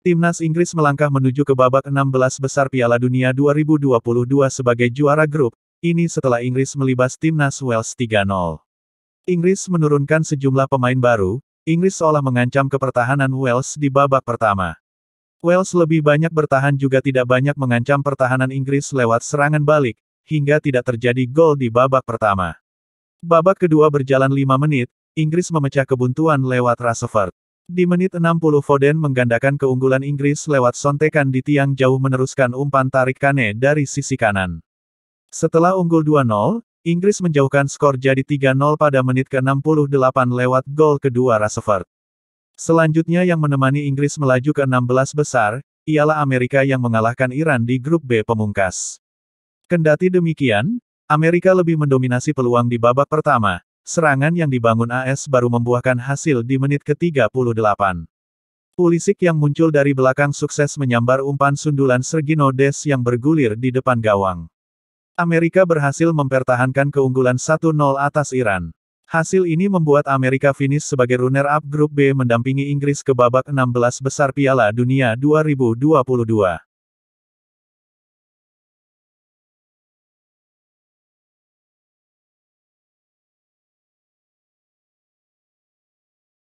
Timnas Inggris melangkah menuju ke babak 16 besar Piala Dunia 2022 sebagai juara grup, ini setelah Inggris melibas Timnas Wales 3-0. Inggris menurunkan sejumlah pemain baru, Inggris seolah mengancam kepertahanan Wales di babak pertama. Wales lebih banyak bertahan juga tidak banyak mengancam pertahanan Inggris lewat serangan balik, hingga tidak terjadi gol di babak pertama. Babak kedua berjalan 5 menit, Inggris memecah kebuntuan lewat Rashford. Di menit 60 Foden menggandakan keunggulan Inggris lewat sontekan di tiang jauh meneruskan umpan tarik Kane dari sisi kanan. Setelah unggul 2-0, Inggris menjauhkan skor jadi 3-0 pada menit ke-68 lewat gol kedua Rashford. Selanjutnya yang menemani Inggris melaju ke 16 besar, ialah Amerika yang mengalahkan Iran di grup B pemungkas. Kendati demikian, Amerika lebih mendominasi peluang di babak pertama, Serangan yang dibangun AS baru membuahkan hasil di menit ke-38. Pulisic yang muncul dari belakang sukses menyambar umpan sundulan Sergino Des yang bergulir di depan gawang. Amerika berhasil mempertahankan keunggulan 1-0 atas Iran. Hasil ini membuat Amerika finish sebagai runner-up grup B mendampingi Inggris ke babak 16 besar Piala Dunia 2022.